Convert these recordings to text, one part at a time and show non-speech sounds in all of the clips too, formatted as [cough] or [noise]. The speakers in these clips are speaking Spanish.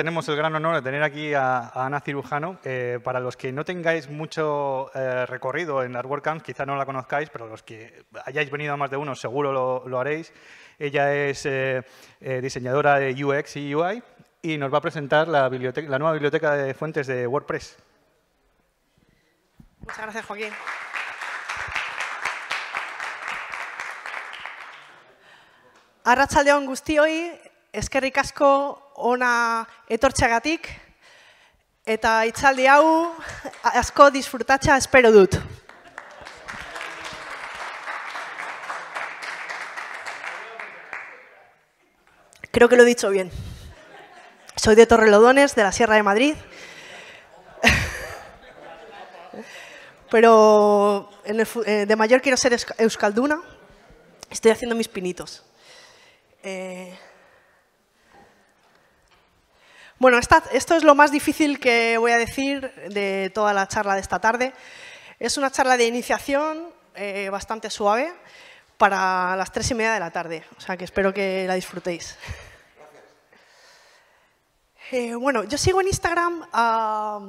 tenemos el gran honor de tener aquí a, Ana Cirujano. para los que no tengáis mucho eh, recorrido en las WordCamps, quizá no la conozcáis, pero los que hayáis venido a más de uno seguro lo, haréis. Ella es eh, eh, diseñadora de UX y UI y nos va a presentar la, la nueva biblioteca de fuentes de WordPress. Muchas gracias, Joaquín. guztioi, es que ricasco ona etortxagatik, eta itzaldi hau asko disfrutatxa espero dut. Creo que lo he dicho bien. Soy de Torrelodones, de la Sierra de Madrid. Pero eh, de mayor quiero ser euskalduna. Estoy haciendo mis pinitos. Eh, bueno, esto es lo más difícil que voy a decir de toda la charla de esta tarde. Es una charla de iniciación eh, bastante suave para las tres y media de la tarde, o sea que espero que la disfrutéis. Eh, bueno, yo sigo en Instagram a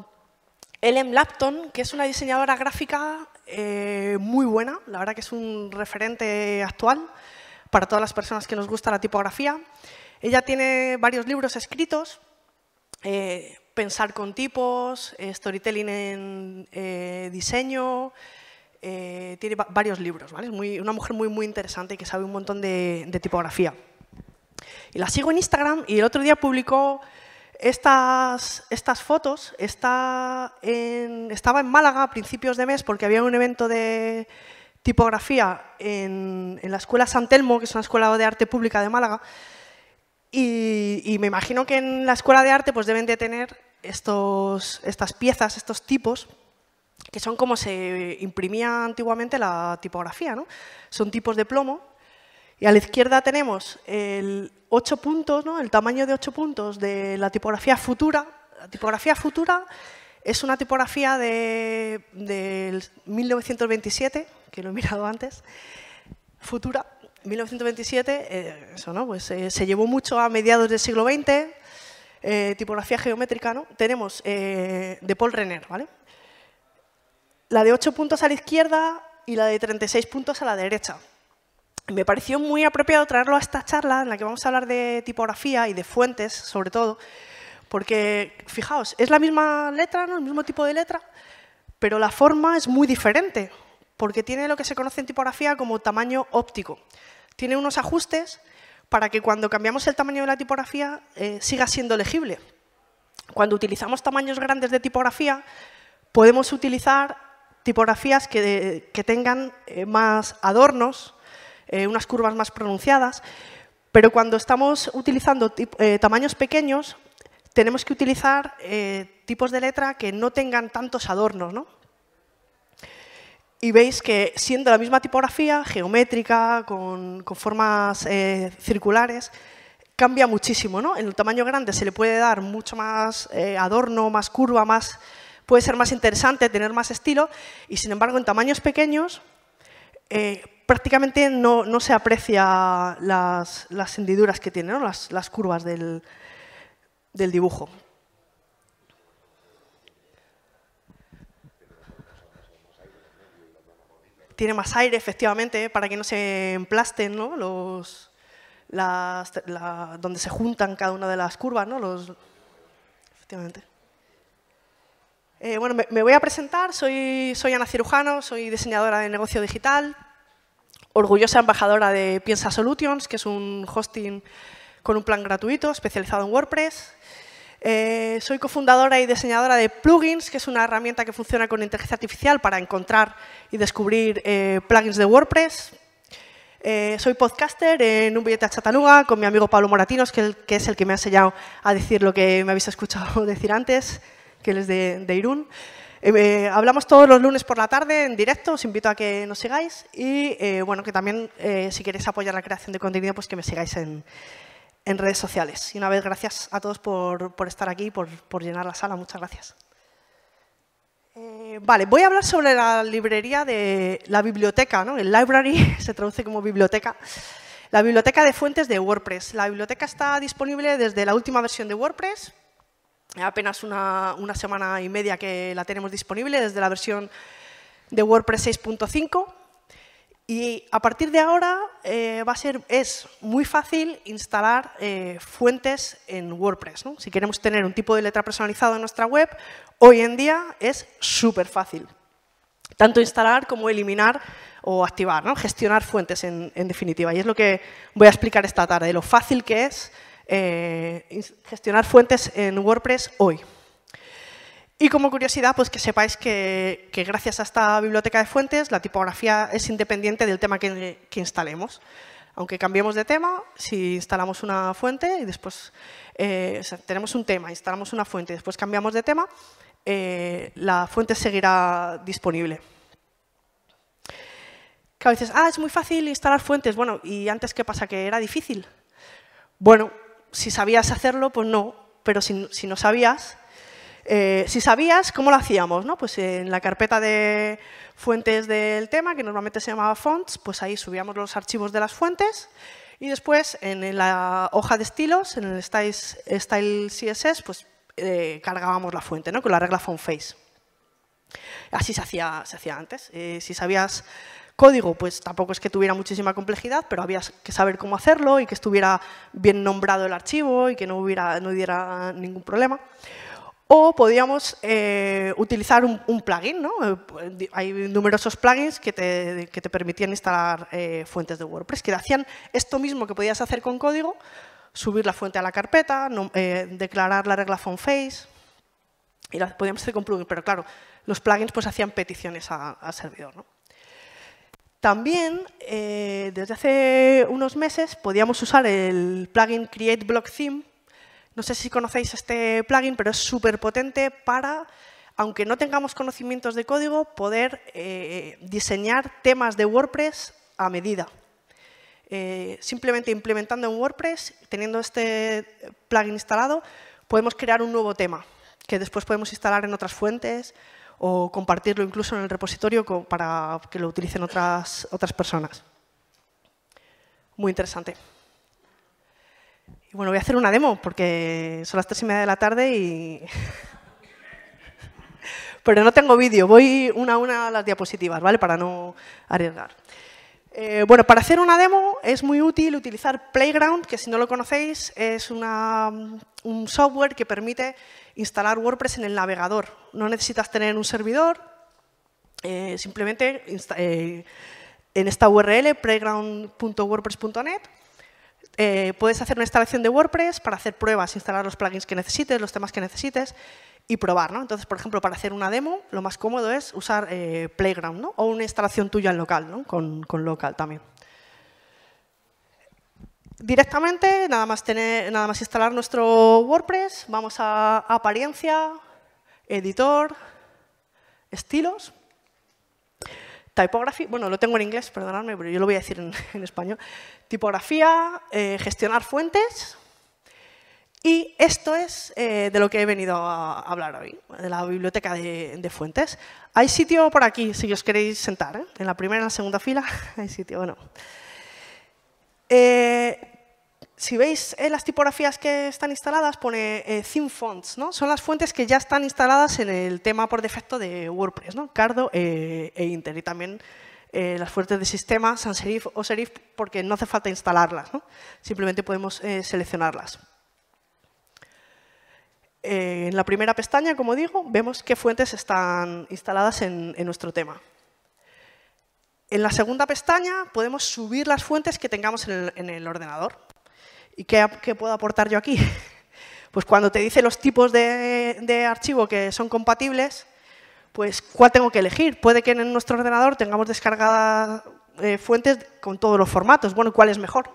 Ellen Lapton, que es una diseñadora gráfica eh, muy buena, la verdad que es un referente actual para todas las personas que nos gusta la tipografía. Ella tiene varios libros escritos, eh, pensar con tipos, eh, storytelling en eh, diseño, tiene varios libros, Es muy, una mujer muy, muy interesante que sabe un montón de, tipografía. Y la sigo en Instagram y el otro día publicó estas, estas fotos. Está estaba en Málaga a principios de mes porque había un evento de tipografía en, en la Escuela San Telmo, que es una escuela de arte pública de Málaga, y, me imagino que en la escuela de arte pues deben de tener estos, estas piezas, estos tipos, que son como se imprimía antiguamente la tipografía. ¿no? Son tipos de plomo. Y a la izquierda tenemos el ocho puntos, ¿no? el tamaño de ocho puntos de la tipografía futura. La tipografía futura es una tipografía de, 1927, que lo he mirado antes, futura, 1927, eh, eso, ¿no? pues, eh, se llevó mucho a mediados del siglo XX, eh, tipografía geométrica, ¿no? tenemos de Paul Renner, ¿vale? la de 8 puntos a la izquierda y la de 36 puntos a la derecha. Me pareció muy apropiado traerlo a esta charla en la que vamos a hablar de tipografía y de fuentes, sobre todo, porque, fijaos, es la misma letra, ¿no? el mismo tipo de letra, pero la forma es muy diferente porque tiene lo que se conoce en tipografía como tamaño óptico. Tiene unos ajustes para que cuando cambiamos el tamaño de la tipografía eh, siga siendo legible. Cuando utilizamos tamaños grandes de tipografía, podemos utilizar tipografías que, tengan eh, más adornos, eh, unas curvas más pronunciadas, pero cuando estamos utilizando tamaños pequeños, tenemos que utilizar tipos de letra que no tengan tantos adornos, ¿no? y veis que siendo la misma tipografía, geométrica, con, formas eh, circulares, cambia muchísimo. ¿no? En el tamaño grande se le puede dar mucho más eh, adorno, más curva, más, puede ser más interesante, tener más estilo, y sin embargo en tamaños pequeños eh, prácticamente no, se aprecia las, hendiduras que tiene, ¿no? las, curvas del dibujo. tiene más aire, efectivamente, ¿eh? para que no se emplasten Los, las, donde se juntan cada una de las curvas. ¿no? efectivamente. Eh, bueno, me, voy a presentar. Soy, soy Ana Cirujano, soy diseñadora de negocio digital, orgullosa embajadora de Piensa Solutions, que es un hosting con un plan gratuito especializado en WordPress. Eh, soy cofundadora y diseñadora de Plugins, que es una herramienta que funciona con inteligencia artificial para encontrar y descubrir eh, plugins de WordPress. Eh, soy podcaster en un billete a Chataluga con mi amigo Pablo Moratinos, que, es el que me ha enseñado a decir lo que me habéis escuchado [laughs] decir antes, que él es de, Irún. hablamos todos los lunes por la tarde en directo, os invito a que nos sigáis y bueno, que también si queréis apoyar la creación de contenido, pues que me sigáis en, en redes sociales. Y una vez, gracias a todos por, estar aquí, por, por, llenar la sala. Muchas gracias. Eh, vale, voy a hablar sobre la librería de la biblioteca, ¿no? El library [laughs] se traduce como biblioteca. La biblioteca de fuentes de WordPress. La biblioteca está disponible desde la última versión de WordPress, apenas una, una semana y media que la tenemos disponible, desde la versión de WordPress 6.5. Y a partir de ahora eh, va a ser, es muy fácil instalar eh, fuentes en WordPress. Si queremos tener un tipo de letra personalizado en nuestra web, hoy en día es súper fácil. Tanto instalar como eliminar o activar, gestionar fuentes en, definitiva. Y es lo que voy a explicar esta tarde, lo fácil que es eh, gestionar fuentes en WordPress hoy. Y como curiosidad, pues que sepáis que, gracias a esta biblioteca de fuentes, la tipografía es independiente del tema que, instalemos. Aunque cambiemos de tema, si instalamos una fuente y después eh, tenemos un tema, instalamos una fuente y después cambiamos de tema, eh, la fuente seguirá disponible. A veces, ah, es muy fácil instalar fuentes. Bueno, ¿y antes qué pasa? ¿Que era difícil? Bueno, si sabías hacerlo, pues no, pero si no sabías, eh, si sabías, ¿cómo lo hacíamos? Pues en la carpeta de fuentes del tema, que normalmente se llamaba fonts, pues ahí subíamos los archivos de las fuentes y después en la hoja de estilos, en el style, CSS, pues eh, cargábamos la fuente con la regla font-face. Así se hacía, se hacía antes. Eh, si sabías código, pues tampoco es que tuviera muchísima complejidad, pero había que saber cómo hacerlo y que estuviera bien nombrado el archivo y que no hubiera no hubiera ningún problema. O podíamos eh, utilizar un, plugin, ¿no? Eh, hay numerosos plugins que te, permitían instalar eh, fuentes de WordPress, que hacían esto mismo que podías hacer con código, subir la fuente a la carpeta, declarar la regla font face, y la podíamos hacer con plugin, pero claro, los plugins pues hacían peticiones al servidor, También, desde hace unos meses, podíamos usar el plugin Create Block Theme no sé si conocéis este plugin, pero es súper potente para, aunque no tengamos conocimientos de código, poder eh, diseñar temas de WordPress a medida. Eh, simplemente implementando en WordPress, teniendo este plugin instalado, podemos crear un nuevo tema que después podemos instalar en otras fuentes o compartirlo incluso en el repositorio para que lo utilicen otras, otras personas. Muy interesante bueno, voy a hacer una demo porque son las tres y media de la tarde y... [laughs] Pero no tengo vídeo, voy una a una a las diapositivas, ¿vale? Para no arriesgar. Eh, bueno, para hacer una demo es muy útil utilizar Playground, que si no lo conocéis es un software que permite instalar WordPress en el navegador. No necesitas tener un servidor, eh, simplemente eh, en esta URL, playground.wordpress.net, eh, puedes hacer una instalación de WordPress para hacer pruebas, instalar los plugins que necesites, los temas que necesites y probar. Entonces, por ejemplo, para hacer una demo, lo más cómodo es usar eh, Playground o una instalación tuya en local, con, con local también. Directamente, nada más, tener, nada más instalar nuestro WordPress, vamos a apariencia, editor, estilos Tipografía, bueno, lo tengo en inglés, perdonadme, pero yo lo voy a decir en, [laughs] español. Tipografía, eh, gestionar fuentes. Y esto es eh, de lo que he venido a hablar hoy, de la biblioteca de, fuentes. Hay sitio por aquí, si os queréis sentar, ¿eh? en la primera en la segunda fila. [laughs] Hay sitio, bueno si veis eh, las tipografías que están instaladas, pone eh, Theme fonts, Son las fuentes que ya están instaladas en el tema por defecto de WordPress, Cardo eh, e Inter. Y también las fuentes de sistema, sans serif o serif, porque no hace falta instalarlas, Simplemente podemos seleccionarlas. en la primera pestaña, como digo, vemos qué fuentes están instaladas en, nuestro tema. En la segunda pestaña podemos subir las fuentes que tengamos en el ordenador. ¿Y qué, puedo aportar yo aquí? [laughs] Pues cuando te dice los tipos de, archivo que son compatibles, pues cuál tengo que elegir. Puede que en nuestro ordenador tengamos descargadas eh, fuentes con todos los formatos. Bueno, ¿cuál es mejor?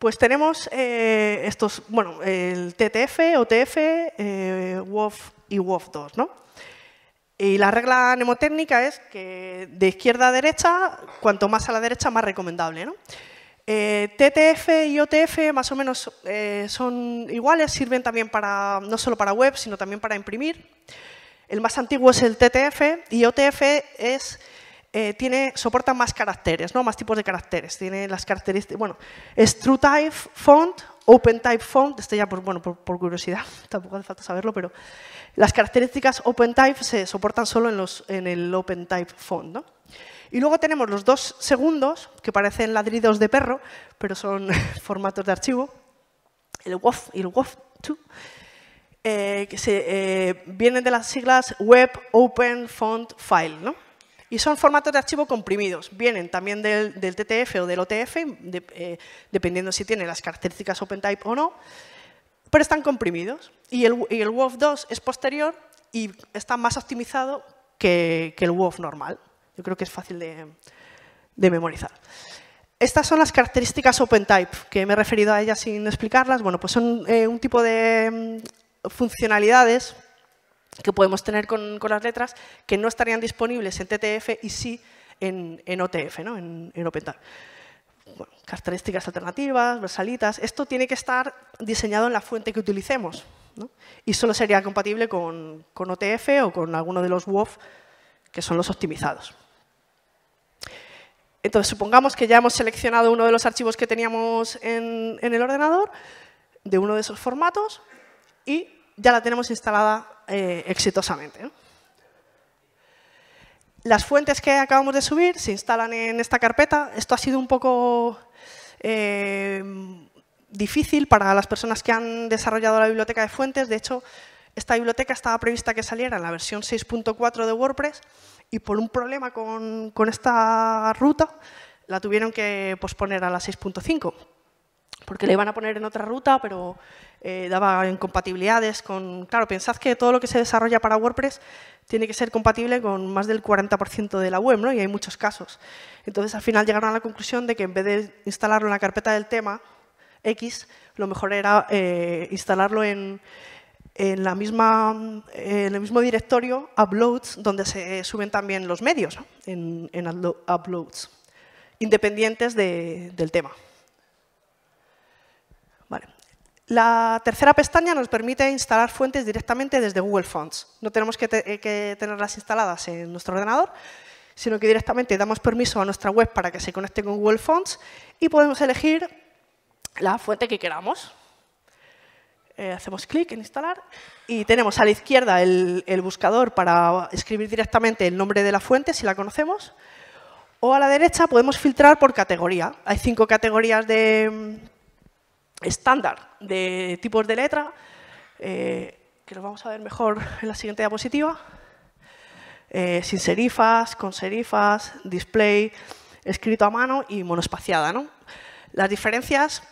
Pues tenemos eh, estos, bueno, el TTF, OTF, eh, WOF y WOF2, Y la regla mnemotécnica es que de izquierda a derecha, cuanto más a la derecha, más recomendable, ¿no? Eh, TTF y OTF más o menos eh, son iguales, sirven también para, no solo para web, sino también para imprimir. El más antiguo es el TTF y OTF es, eh, tiene, soporta más caracteres, ¿no? más tipos de caracteres. Tiene las características, bueno, es TrueType font, OpenType font, este ya por, bueno, por, curiosidad, [laughs] tampoco hace falta saberlo, pero las características OpenType se soportan solo en, los, en el OpenType font. Y luego tenemos los dos segundos, que parecen ladridos de perro, pero son [laughs] formatos de archivo, el WOF y el WOF2, eh, que se, eh, vienen de las siglas Web Open Font File, ¿no? Y son formatos de archivo comprimidos. Vienen también del, TTF o del OTF, eh, dependiendo si tiene las características OpenType o no, pero están comprimidos. Y el, WOF2 es posterior y está más optimizado que, que el WOF normal. Yo creo que es fácil de, memorizar. Estas son las características OpenType, que me he referido a ellas sin explicarlas. Bueno, pues son eh, un tipo de mm, funcionalidades que podemos tener con, las letras que no estarían disponibles en TTF y sí en, OTF, en, OpenType. características alternativas, versalitas. Esto tiene que estar diseñado en la fuente que utilicemos. Y solo sería compatible con, con OTF o con alguno de los WOF que son los optimizados. Entonces, supongamos que ya hemos seleccionado uno de los archivos que teníamos en, el ordenador, de uno de esos formatos, y ya la tenemos instalada eh, exitosamente. Las fuentes que acabamos de subir se instalan en esta carpeta. Esto ha sido un poco eh, difícil para las personas que han desarrollado la biblioteca de fuentes. De hecho, esta biblioteca estaba prevista que saliera en la versión 6.4 de WordPress y por un problema con, esta ruta la tuvieron que posponer a la 6.5 porque le iban a poner en otra ruta, pero eh, daba incompatibilidades con... Claro, pensad que todo lo que se desarrolla para WordPress tiene que ser compatible con más del 40% de la web, ¿no? Y hay muchos casos. Entonces, al final llegaron a la conclusión de que en vez de instalarlo en la carpeta del tema X, lo mejor era eh, instalarlo en, en, la misma, en el mismo directorio uploads donde se suben también los medios en, uploads, independientes del tema. La tercera pestaña nos permite instalar fuentes directamente desde Google Fonts. No tenemos eh, que tenerlas instaladas en nuestro ordenador, sino que directamente damos permiso a nuestra web para que se conecte con Google Fonts y podemos elegir la fuente que queramos. Eh, hacemos clic en instalar y tenemos a la izquierda el, buscador para escribir directamente el nombre de la fuente, si la conocemos, o a la derecha podemos filtrar por categoría. Hay cinco categorías de mm, estándar de tipos de letra, eh, que los vamos a ver mejor en la siguiente diapositiva. Eh, sin serifas, con serifas, display, escrito a mano y monospaciada. ¿no? Las diferencias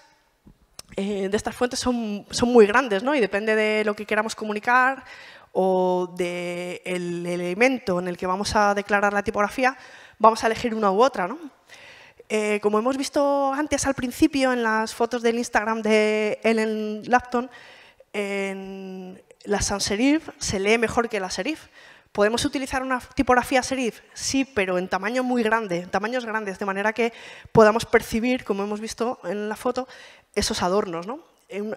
eh, de estas fuentes son, muy grandes ¿no? y depende de lo que queramos comunicar o del elemento en el que vamos a declarar la tipografía, vamos a elegir una u otra. ¿no? Eh, como hemos visto antes al principio en las fotos del Instagram de Ellen Lapton, la sans serif se lee mejor que la serif, ¿Podemos utilizar una tipografía serif? Sí, pero en tamaño muy grande, tamaños grandes, de manera que podamos percibir, como hemos visto en la foto, esos adornos. ¿no?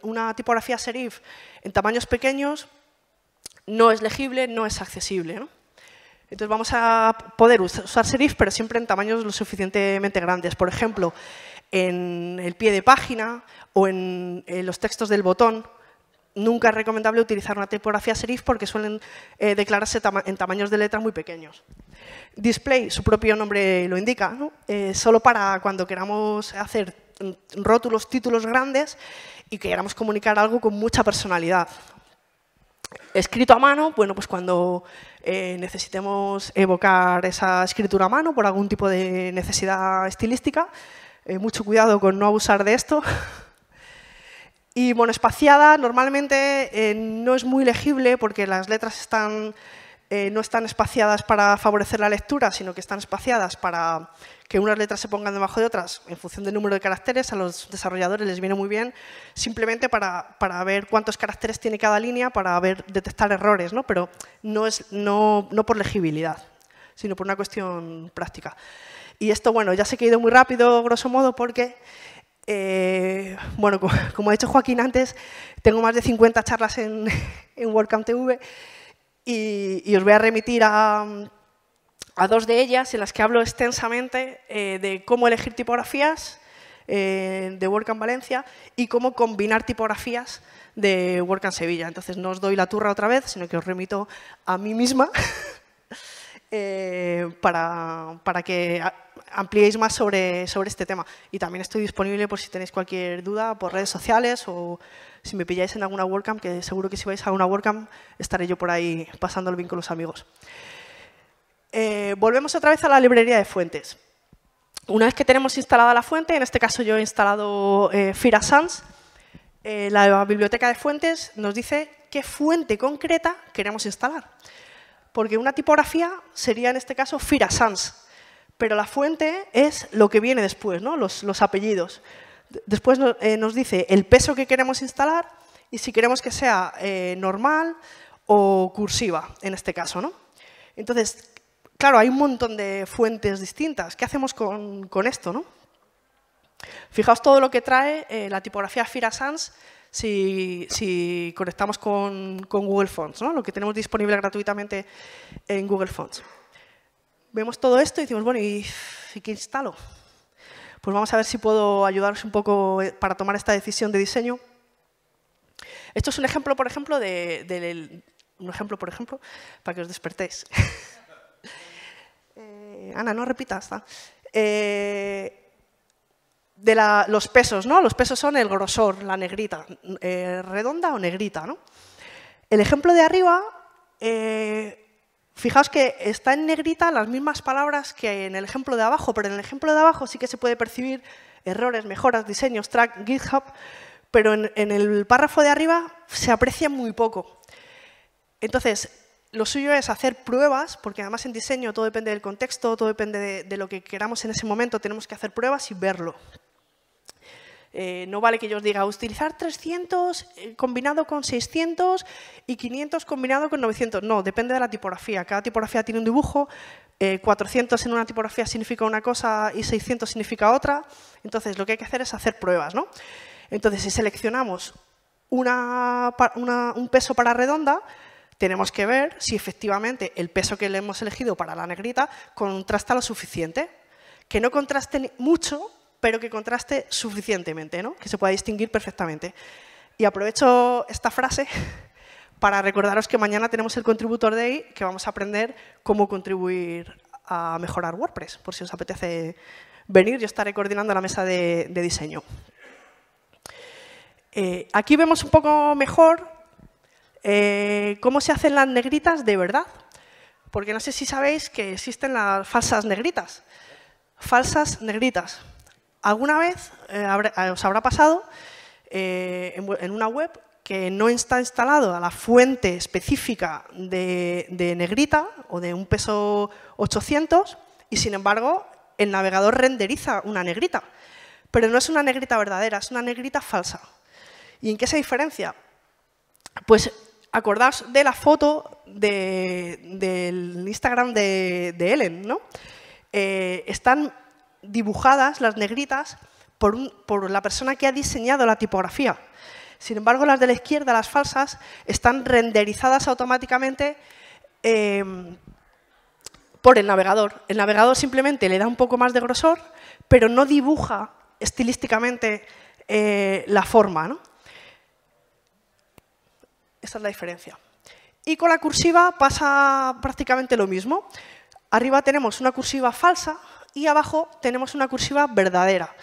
Una tipografía serif en tamaños pequeños no es legible, no es accesible. Entonces vamos a poder usar serif, pero siempre en tamaños lo suficientemente grandes. Por ejemplo, en el pie de página o en los textos del botón, nunca es recomendable utilizar una tipografía serif porque suelen eh, declararse en tamaños de letras muy pequeños. Display, su propio nombre lo indica, eh, solo para cuando queramos hacer rótulos, títulos grandes y queramos comunicar algo con mucha personalidad. Escrito a mano, bueno, pues cuando eh, necesitemos evocar esa escritura a mano por algún tipo de necesidad estilística, mucho cuidado con no abusar de esto, [laughs] Y espaciada normalmente eh, no es muy legible porque las letras están, eh, no están espaciadas para favorecer la lectura, sino que están espaciadas para que unas letras se pongan debajo de otras en función del número de caracteres. A los desarrolladores les viene muy bien simplemente para, ver cuántos caracteres tiene cada línea, para ver, detectar errores, ¿no? pero no, es, no, no por legibilidad, sino por una cuestión práctica. Y esto, bueno, ya sé que he ido muy rápido, grosso modo, porque eh, bueno, [laughs] como ha dicho Joaquín antes, tengo más de 50 charlas en, [laughs] en WordCamp TV y, os voy a remitir a, dos de ellas en las que hablo extensamente eh, de cómo elegir tipografías eh, de WordCamp Valencia y cómo combinar tipografías de WordCamp Sevilla. Entonces, no os doy la turra otra vez, sino que os remito a mí misma [laughs] Eh, para, que ampliéis más sobre, este tema. Y también estoy disponible por si tenéis cualquier duda por redes sociales o si me pilláis en alguna WordCamp, que seguro que si vais a una WordCamp estaré yo por ahí pasando el bien con los amigos. Eh, volvemos otra vez a la librería de fuentes. Una vez que tenemos instalada la fuente, en este caso yo he instalado eh, Fira Sans, la biblioteca de fuentes nos dice qué fuente concreta queremos instalar porque una tipografía sería en este caso Fira Sans, pero la fuente es lo que viene después, ¿no? los, apellidos. Después eh, nos dice el peso que queremos instalar y si queremos que sea eh, normal o cursiva, en este caso. ¿no? Entonces, claro, hay un montón de fuentes distintas. ¿Qué hacemos con, esto? ¿no? Fijaos todo lo que trae eh, la tipografía Fira Sans si, conectamos con, Google Fonts, lo que tenemos disponible gratuitamente en Google Fonts. Vemos todo esto y decimos, bueno, ¿y, qué instalo? Pues vamos a ver si puedo ayudaros un poco eh, para tomar esta decisión de diseño. Esto es un ejemplo, por ejemplo, de, un ejemplo, por ejemplo, para que os despertéis. [laughs] Eh, Ana, no repitas. Eh, de los pesos, ¿no? Los pesos son el grosor, la negrita, eh, redonda o negrita, ¿no? El ejemplo de arriba, eh, fijaos que está en negrita las mismas palabras que en el ejemplo de abajo, pero en el ejemplo de abajo sí que se puede percibir errores, mejoras, diseños, track, GitHub, pero en, el párrafo de arriba se aprecia muy poco. Entonces, lo suyo es hacer pruebas, porque además en diseño todo depende del contexto, todo depende de lo que queramos en ese momento, tenemos que hacer pruebas y verlo. Eh, no vale que yo os diga utilizar 300 eh, combinado con 600 y 500 combinado con 900. No, depende de la tipografía. Cada tipografía tiene un dibujo. 400 eh, en una tipografía significa una cosa y 600 significa otra. Entonces, lo que hay que hacer es hacer pruebas. ¿no? Entonces, si seleccionamos un peso para redonda, tenemos que ver si efectivamente el peso que le hemos elegido para la negrita contrasta lo suficiente. Que no contraste mucho pero que contraste suficientemente, que se pueda distinguir perfectamente. Y aprovecho esta frase [laughs] para recordaros que mañana tenemos el Contributor Day, que vamos a aprender cómo contribuir a mejorar WordPress, por si os apetece venir, yo estaré coordinando la mesa de, diseño. Eh, aquí vemos un poco mejor eh, cómo se hacen las negritas de verdad, porque no sé si sabéis que existen las falsas negritas. Falsas negritas. Alguna vez eh, eh, os habrá pasado eh, en, una web que no está instalado a la fuente específica de, negrita o de un peso 800 y sin embargo el navegador renderiza una negrita. Pero no es una negrita verdadera, es una negrita falsa. ¿Y en qué se diferencia? Pues acordaos de la foto del Instagram de, de Ellen, ¿no? están dibujadas, las negritas, por, la persona que ha diseñado la tipografía. Sin embargo, las de la izquierda, las falsas, están renderizadas automáticamente em, por el navegador. El navegador simplemente le da un poco más de grosor, pero no dibuja estilísticamente eh, la forma. Esta es la diferencia. Y con la cursiva pasa prácticamente lo mismo. Arriba tenemos una cursiva falsa, y abajo tenemos una cursiva verdadera.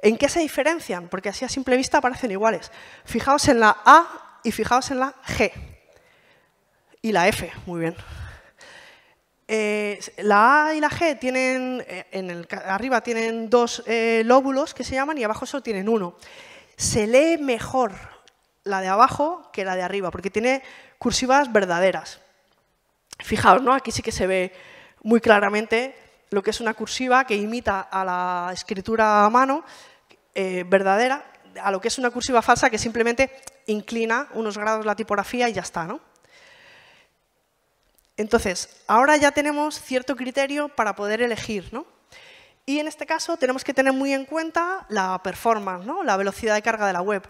¿En qué se diferencian? Porque así a simple vista parecen iguales. Fijaos en la A y fijaos en la G. Y la F, muy bien. Eh, la A y la G tienen, eh, en el, arriba tienen dos eh, lóbulos que se llaman y abajo solo tienen uno. Se lee mejor la de abajo que la de arriba, porque tiene cursivas verdaderas. Fijaos, ¿no? aquí sí que se ve muy claramente lo que es una cursiva que imita a la escritura a mano eh, verdadera, a lo que es una cursiva falsa que simplemente inclina unos grados la tipografía y ya está. Entonces, ahora ya tenemos cierto criterio para poder elegir. Y en este caso tenemos que tener muy en cuenta la performance, ¿no? la velocidad de carga de la web.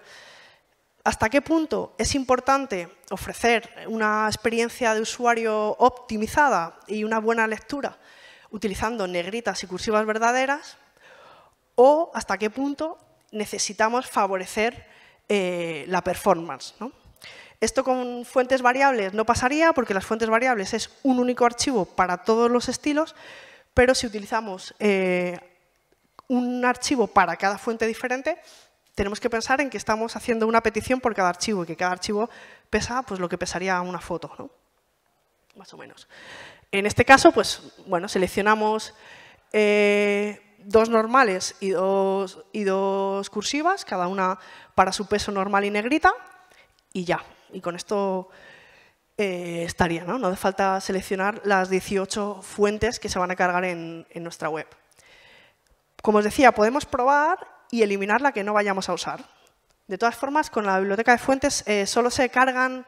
¿Hasta qué punto es importante ofrecer una experiencia de usuario optimizada y una buena lectura? utilizando negritas y cursivas verdaderas o hasta qué punto necesitamos favorecer eh, la performance. Esto con fuentes variables no pasaría porque las fuentes variables es un único archivo para todos los estilos, pero si utilizamos eh, un archivo para cada fuente diferente, tenemos que pensar en que estamos haciendo una petición por cada archivo y que cada archivo pesa pues, lo que pesaría una foto, ¿no? más o menos. En este caso, pues, bueno, seleccionamos eh, dos normales y dos, cursivas, cada una para su peso normal y negrita, y ya. Y con esto eh, estaría, ¿no? No hace falta seleccionar las 18 fuentes que se van a cargar en, nuestra web. Como os decía, podemos probar y eliminar la que no vayamos a usar. De todas formas, con la biblioteca de fuentes eh, solo se cargan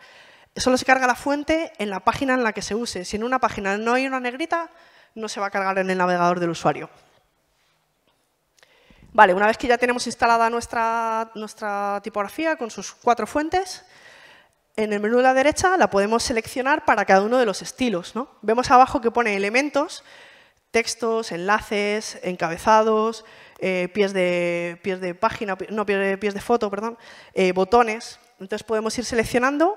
Solo se carga la fuente en la página en la que se use. Si en una página no hay una negrita, no se va a cargar en el navegador del usuario. Vale, una vez que ya tenemos instalada nuestra, tipografía con sus cuatro fuentes, en el menú de la derecha la podemos seleccionar para cada uno de los estilos. Vemos abajo que pone elementos, textos, enlaces, encabezados, eh, pies, de, página, no, pies de, foto, perdón, eh, botones. Entonces podemos ir seleccionando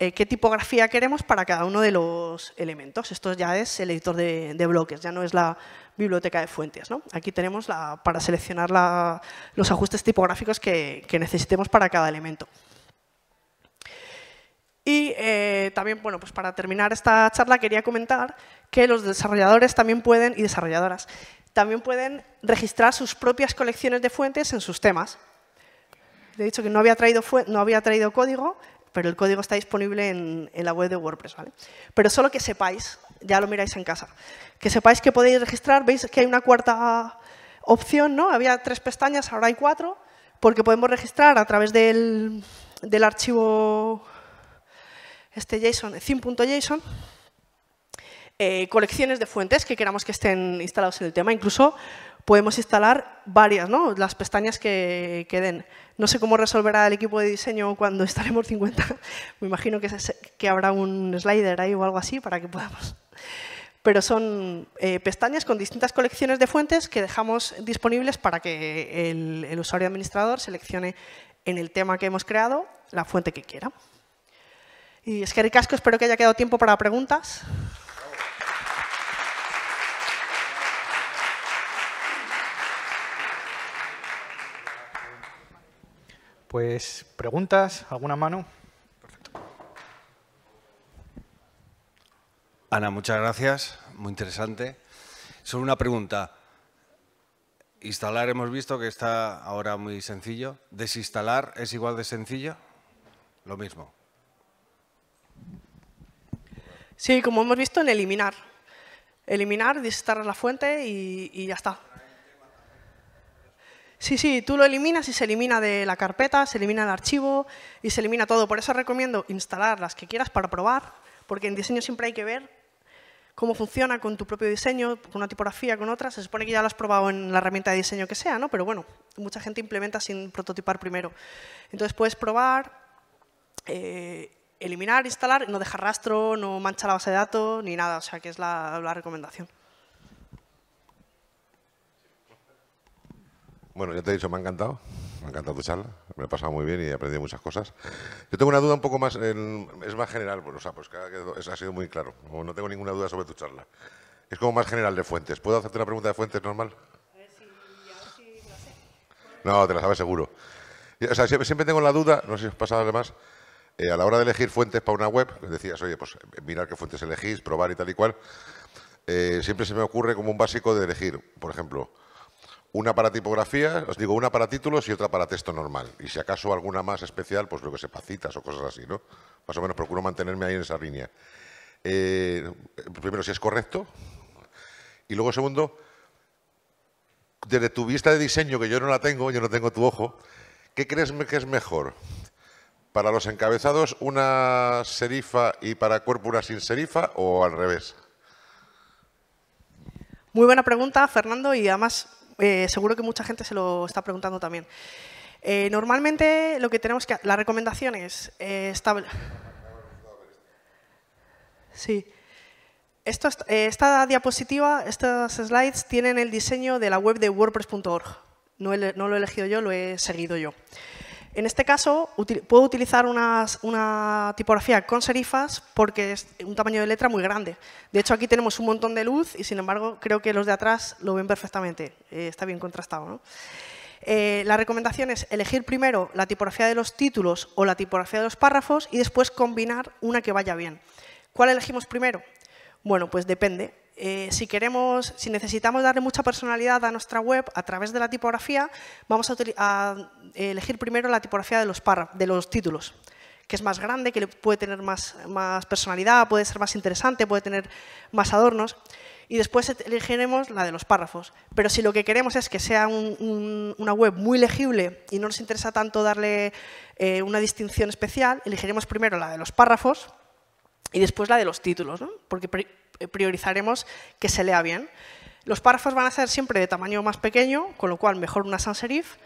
eh, qué tipografía queremos para cada uno de los elementos. Esto ya es el editor de, bloques, ya no es la biblioteca de fuentes. Aquí tenemos para seleccionar los ajustes tipográficos que, necesitemos para cada elemento. Y eh, también, bueno, pues para terminar esta charla quería comentar que los desarrolladores también pueden, y desarrolladoras, también pueden registrar sus propias colecciones de fuentes en sus temas. He dicho que no había traído, no había traído código, pero el código está disponible en, la web de WordPress. ¿vale? Pero solo que sepáis, ya lo miráis en casa, que sepáis que podéis registrar, veis que hay una cuarta opción, ¿no? Había tres pestañas, ahora hay cuatro, porque podemos registrar a través del, archivo este JSON, theme.json, eh, colecciones de fuentes que queramos que estén instalados en el tema. Incluso podemos instalar varias, ¿no? las pestañas que, queden. No sé cómo resolverá el equipo de diseño cuando [laughs] estaremos 50. Me imagino que, que habrá un slider ahí o algo así para que podamos. Pero son eh, pestañas con distintas colecciones de fuentes que dejamos disponibles para que el, el usuario administrador seleccione en el tema que hemos creado la fuente que quiera. Y es que ricasco, espero que haya quedado tiempo para preguntas. Pues, ¿preguntas? ¿Alguna mano? Ana, muchas gracias. Muy interesante. Solo una pregunta. Instalar hemos visto que está ahora muy sencillo. ¿Desinstalar es igual de sencillo? Lo mismo. Sí, como hemos visto en eliminar. Eliminar, desinstalar la fuente y, y ya está. Sí, sí, tú lo eliminas y se elimina de la carpeta, se elimina el archivo y se elimina todo. Por eso recomiendo instalar las que quieras para probar, porque en diseño siempre hay que ver cómo funciona con tu propio diseño, con una tipografía, con otra. Se supone que ya lo has probado en la herramienta de diseño que sea, ¿no? Pero bueno, mucha gente implementa sin prototipar primero. Entonces puedes probar, eh, eliminar, instalar, no dejar rastro, no mancha la base de datos, ni nada. O sea, que es la recomendación. Bueno, ya te he dicho, me ha encantado. Me ha encantado tu charla. Me ha pasado muy bien y he aprendido muchas cosas. Yo tengo una duda un poco más, es más general, pues, o sea, pues ha sido muy claro. No tengo ninguna duda sobre tu charla. Es como más general de fuentes. ¿Puedo hacerte una pregunta de fuentes normal? sé. No, te la sabes seguro. O sea, siempre, tengo la duda, no sé si os pasa además, eh, a la hora de elegir fuentes para una web, decías, oye, pues eh, mirar qué fuentes elegís, probar y tal y cual. Eh, siempre se me ocurre como un básico de elegir, por ejemplo, una para tipografía, os digo, una para títulos y otra para texto normal. Y si acaso alguna más especial, pues lo que se citas o cosas así, ¿no? Más o menos procuro mantenerme ahí en esa línea. Eh, primero, si es correcto. Y luego, segundo, desde tu vista de diseño, que yo no la tengo, yo no tengo tu ojo, ¿qué crees que es mejor? ¿Para los encabezados una serifa y para cuerpo una sin serifa o al revés? Muy buena pregunta, Fernando, y además eh, seguro que mucha gente se lo está preguntando también. Eh, normalmente lo que tenemos que... La recomendación es... Eh, sí. esta diapositiva, estas slides, tienen el diseño de la web de WordPress.org. no, lo he elegido yo, lo he seguido yo. En este caso, puedo utilizar una tipografía con serifas porque es un tamaño de letra muy grande. De hecho, aquí tenemos un montón de luz y, sin embargo, creo que los de atrás lo ven perfectamente. Eh, está bien contrastado. Eh, la recomendación es elegir primero la tipografía de los títulos o la tipografía de los párrafos y después combinar una que vaya bien. ¿Cuál elegimos primero? Bueno, pues depende. Eh, si queremos, si necesitamos darle mucha personalidad a nuestra web a través de la tipografía, vamos a, elegir primero la tipografía de los, de los títulos que es más grande, que puede tener más, más personalidad, puede ser más interesante, puede tener más adornos. Y después elegiremos la de los párrafos. Pero si lo que queremos es que sea una web muy legible y no nos interesa tanto darle eh, una distinción especial, elegiremos primero la de los párrafos y después la de los títulos, porque eh, priorizaremos que se lea bien. Los párrafos van a ser siempre de tamaño más pequeño, con lo cual mejor una sans serif,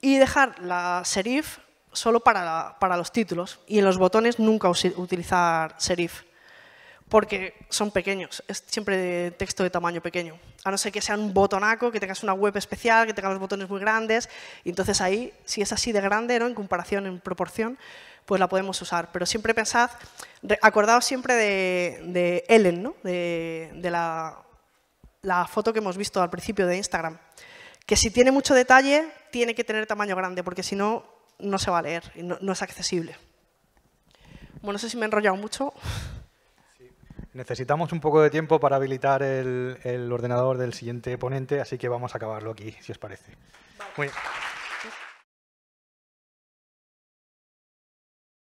y dejar la serif solo para, los títulos y en los botones nunca utilizar serif porque son pequeños, es siempre texto de tamaño pequeño. A no ser que sea un botonaco, que tengas una web especial, que tengas los botones muy grandes, entonces ahí, si es así de grande, ¿no? en comparación, en proporción, pues la podemos usar. Pero siempre pensad, acordaos siempre de, de Ellen, ¿no? de, la, foto que hemos visto al principio de Instagram, que si tiene mucho detalle, tiene que tener tamaño grande, porque si no, no se va a leer, y no, es accesible. Bueno, no sé si me he enrollado mucho. Necesitamos un poco de tiempo para habilitar el, ordenador del siguiente ponente, así que vamos a acabarlo aquí, si os parece. Muy